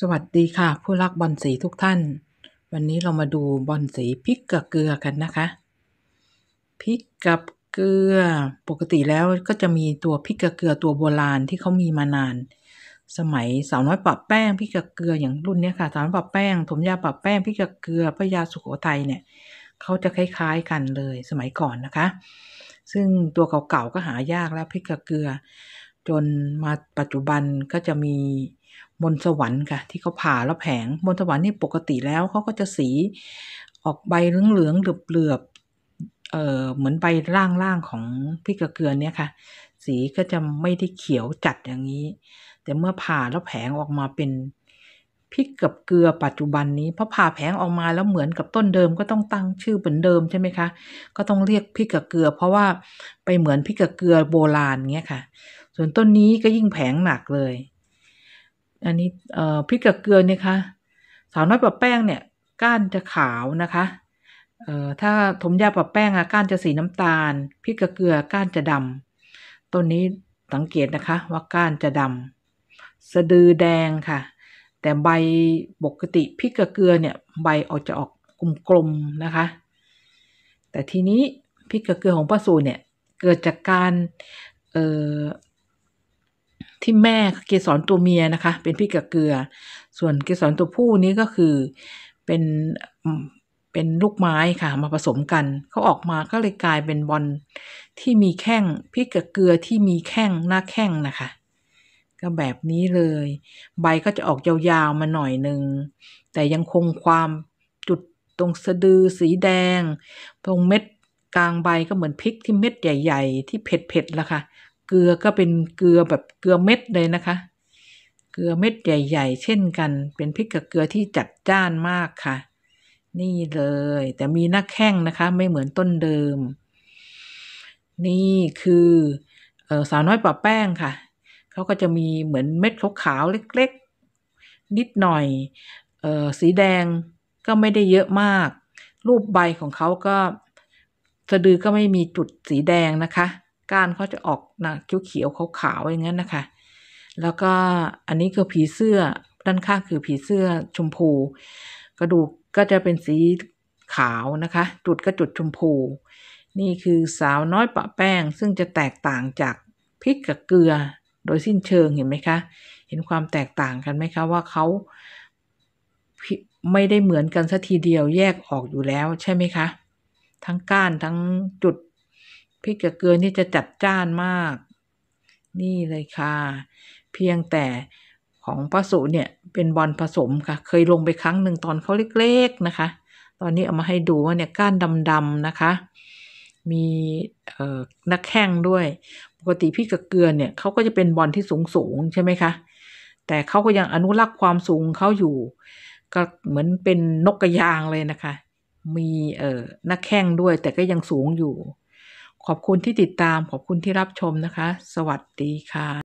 สวัสดีค่ะผู้รักบอลสีทุกท่าน วันนี้เรามาดูบอลสีพริกกับเกลือกันนะคะพริกกับเกลือปกติแล้วก็จะมีตัวพริกกับเกลือตัวโบราณที่เขามีมานาน สมัยสาวน้อยปรับแป้งพริกกับเกลืออย่างรุ่นนี้ค่ะสาวน้อยปรับแป้งถมยาปรับแป้งพริกกับเกลือพระยาสุขโขทัยเนี่ยเขาจะคล้าย ๆกันเลยสมัยก่อนนะคะ ซึ่งตัวเก่าๆก็หายากแล้วพริกกับเกลือ จนมาปัจจุบันก็จะมีบนสวรรค์ค่ะ ที่เขาผ่าแล้วแผงบนสวรรค์นี่ปกติแล้วเขาก็จะสีออกใบเหลืองๆเหลือบๆเอ่อเหมือนใบล่างๆของพริกกระเกลือเนี่ยค่ะ สีก็จะไม่ได้เขียวจัดอย่างนี้ แต่เมื่อผ่าแล้วแผงออกมาเป็นพริกกับเกลือปัจจุบันนี้พอผ่าแผงออกมาแล้วเหมือนกับต้นเดิมก็ต้องตั้งชื่อเหมือนเดิมใช่ไหมคะก็ต้องเรียกพริกกับเกลือ เพราะว่าไปเหมือนพริกกับเกลือโบราณเงี้ยค่ะ ส่วนต้นนี้ก็ยิ่งแผงหนักเลยอันนี้พริกกับเกลือเนี่ยคะสาวน้อยปะแป้งเนี่ยก้านจะขาวนะคะเอ่อถ้าถมยาปะแป้งอะก้านจะสีน้ำตาลพริกกับเกลือก้านจะดำต้นนี้สังเกตนะคะว่าก้านจะดำ สะดือแดงค่ะ แต่ใบปกติพริกกับเกลือเนี่ยใบออกจะออกกลมๆนะคะ แต่ทีนี้พริกกับเกลือของป้าสูเนี่ยเกิดจากการเอ่อที่แม่เกสรตัวเมียนะคะ เป็นพริกกับเกลือ ส่วนเกสรตัวผู้นี้ก็คือเป็นเป็นลูกไม้ค่ะมาผสมกัน เขาออกมาก็เลยกลายเป็นบอลที่มีแข้งพริกกับเกลือที่มีแข้งหน้าแข้งนะคะ ก็แบบนี้เลย ใบก็จะออกยาวๆมาหน่อยหนึ่งแต่ยังคงความจุดตรงสะดือสีแดง ตรงเม็ดกลางใบก็เหมือนพริกที่เม็ดใหญ่ ๆ ที่เผ็ดๆแล้วค่ะเกลือก็เป็นเกลือแบบเกลือเม็ดเลยนะคะ เกลือเม็ดใหญ่ ๆ เช่นกันเป็นพริกกับเกลือที่จัดจ้านมากค่ะ นี่เลย แต่มีหน้าแข้งนะคะ ไม่เหมือนต้นเดิม นี่คืออสาวน้อยป่าแป้งค่ะเขาก็จะมีเหมือนเม็ดขาวๆเล็กๆ นิดหน่อยออสีแดงก็ไม่ได้เยอะมาก รูปใบของเขาก็สะดือก็ไม่มีจุดสีแดงนะคะก้านเขาจะออกนะเขียวๆขาวๆอย่างนั้นนะคะ แล้วก็อันนี้คือผีเสื้อด้านข้างคือผีเสื้อชมพู กระดูกก็จะเป็นสีขาวนะคะ จุดก็จุดชมพู นี่คือสาวน้อยปะแป้ง ซึ่งจะแตกต่างจากพริกกับเกลือ โดยสิ้นเชิงเห็นไหมคะ เห็นความแตกต่างกันไหมคะว่าเขาไม่ได้เหมือนกันสัทีเดียวแยกออกอยู่แล้วใช่ไหมคะทั้งก้านทั้งจุดพริกกับเกลือนี่จะจัดจ้านมาก นี่เลยค่ะ เพียงแต่ของปลาสุเนี่ยเป็นบอลผสมค่ะ เคยลงไปครั้งหนึ่งตอนเขาเล็ก ๆนะคะ ตอนนี้เอามาให้ดูว่าเนี่ยก้านดำๆนะคะ มีเอ่อนักแข่งด้วย ปกติพี่กระเกลือเนี่ยเขาก็จะเป็นบอลที่สูงๆใช่ไหมคะ แต่เขาก็ยังอนุรักษ์ความสูงเขาอยู่ ก็เหมือนเป็นนกกระยางเลยนะคะ มีเอ่อนักแข่งด้วยแต่ก็ยังสูงอยู่ขอบคุณที่ติดตามขอบคุณที่รับชมนะคะ สวัสดีค่ะ